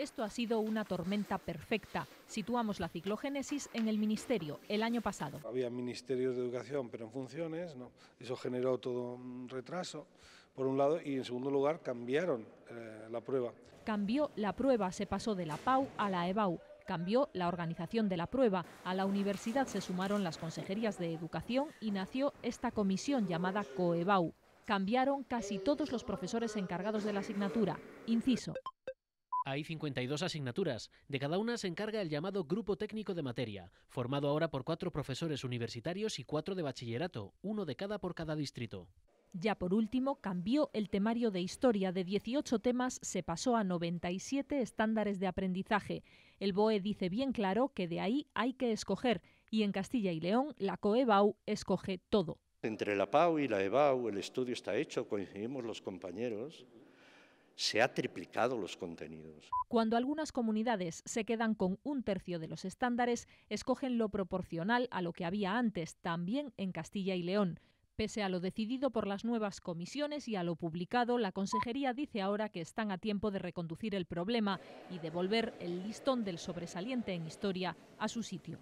Esto ha sido una tormenta perfecta. Situamos la ciclogénesis en el Ministerio el año pasado. Había ministerios de educación, pero en funciones, eso generó todo un retraso, por un lado, y en segundo lugar cambiaron eh, la prueba. Cambió la prueba, se pasó de la PAU a la EBAU. Cambió la organización de la prueba. A la universidad se sumaron las consejerías de educación y nació esta comisión llamada COEBAU. Cambiaron casi todos los profesores encargados de la asignatura. Inciso. Hay 52 asignaturas. De cada una se encarga el llamado Grupo Técnico de Materia, formado ahora por cuatro profesores universitarios y cuatro de bachillerato, uno de cada por cada distrito. Ya por último, cambió el temario de historia. De 18 temas se pasó a 97 estándares de aprendizaje. El BOE dice bien claro que de ahí hay que escoger. Y en Castilla y León, la COEBAU escoge todo. Entre la PAU y la EBAU el estudio está hecho, coincidimos los compañeros se ha triplicado los contenidos. Cuando algunas comunidades se quedan con un tercio de los estándares, escogen lo proporcional a lo que había antes, también en Castilla y León. Pese a lo decidido por las nuevas comisiones y a lo publicado, la Consejería dice ahora que están a tiempo de reconducir el problema y devolver el listón del sobresaliente en historia a su sitio.